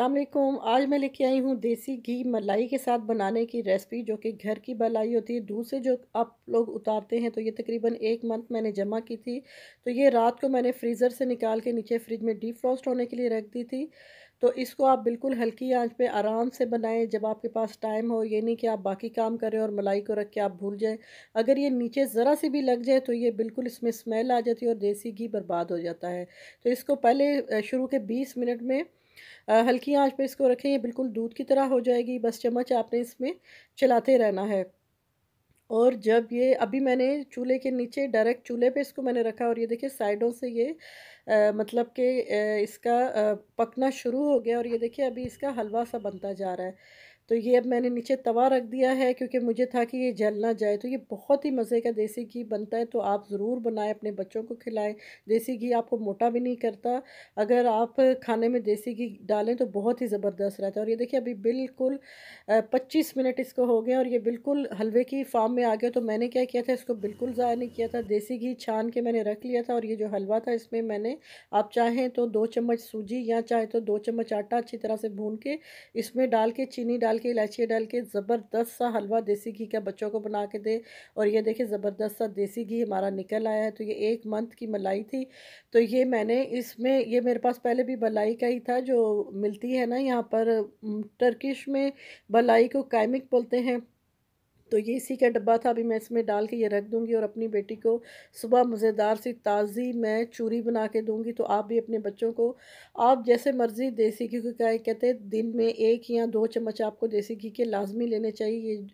अल्लाम आज मैं लेके आई हूँ देसी घी मलाई के साथ बनाने की रेसिपी जो कि घर की मलाई होती है दूध से जो आप लोग उतारते हैं तो ये तकरीबन एक मंथ मैंने जमा की थी तो ये रात को मैंने फ्रीज़र से निकाल के नीचे फ्रिज में डीप फ्रॉस्ट होने के लिए रख दी थी तो इसको आप बिल्कुल हल्की आंच पे आराम से बनाएं जब आपके पास टाइम हो ये नहीं कि आप बाकी काम करें और मलाई को रख के आप भूल जाएं अगर ये नीचे ज़रा सी भी लग जाए तो ये बिल्कुल इसमें स्मेल आ जाती है और देसी घी बर्बाद हो जाता है तो इसको पहले शुरू के बीस मिनट में हल्की आंच पे इसको रखें ये बिल्कुल दूध की तरह हो जाएगी बस चम्मच आपने इसमें चलाते रहना है और जब ये अभी मैंने चूल्हे के नीचे डायरेक्ट चूल्हे पे इसको मैंने रखा और ये देखिए साइडों से ये आ, मतलब कि इसका आ, पकना शुरू हो गया और ये देखिए अभी इसका हलवा सा बनता जा रहा है तो ये अब मैंने नीचे तवा रख दिया है क्योंकि मुझे था कि ये जल ना जाए तो ये बहुत ही मज़े का देसी घी बनता है तो आप ज़रूर बनाएं अपने बच्चों को खिलाएं देसी घी आपको मोटा भी नहीं करता अगर आप खाने में देसी घी डालें तो बहुत ही ज़बरदस्त रहता है और ये देखिए अभी बिल्कुल पच्चीस मिनट इसको हो गए और ये बिल्कुल हलवे की फार्म में आ गया तो मैंने क्या किया था इसको बिल्कुल ज़ाया नहीं किया था देसी घी छान के मैंने रख लिया था और ये जो हलवा था इसमें मैंने आप चाहें तो दो चम्मच सूजी या चाहें तो दो चम्मच आटा अच्छी तरह से भून के इसमें डाल के चीनी डाल के इलायची डाल के ज़बरदस्त सा हलवा देसी घी का बच्चों को बना के दे और ये देखिए ज़बरदस्त सा देसी घी हमारा निकल आया है तो ये एक मंथ की मलाई थी तो ये मैंने इसमें ये मेरे पास पहले भी बलाई का ही था जो मिलती है ना यहाँ पर टर्किश में बलाई को कैमिक बोलते हैं तो ये इसी का डब्बा था अभी मैं इसमें डाल के ये रख दूँगी और अपनी बेटी को सुबह मज़ेदार सी ताज़ी मैं चूरी बना के दूँगी तो आप भी अपने बच्चों को आप जैसे मर्ज़ी देसी घी को क्या कहते हैं दिन में एक या दो चम्मच आपको देसी घी के लाजमी लेने चाहिए ये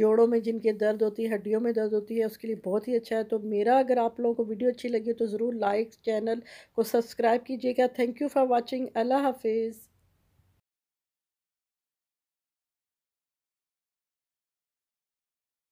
जोड़ों में जिनके दर्द होती है हड्डियों में दर्द होती है उसके लिए बहुत ही अच्छा है तो मेरा अगर आप लोगों को वीडियो अच्छी लगी तो ज़रूर लाइक चैनल को सब्सक्राइब कीजिएगा थैंक यू फॉर वॉचिंग अल्लाह हाफिज़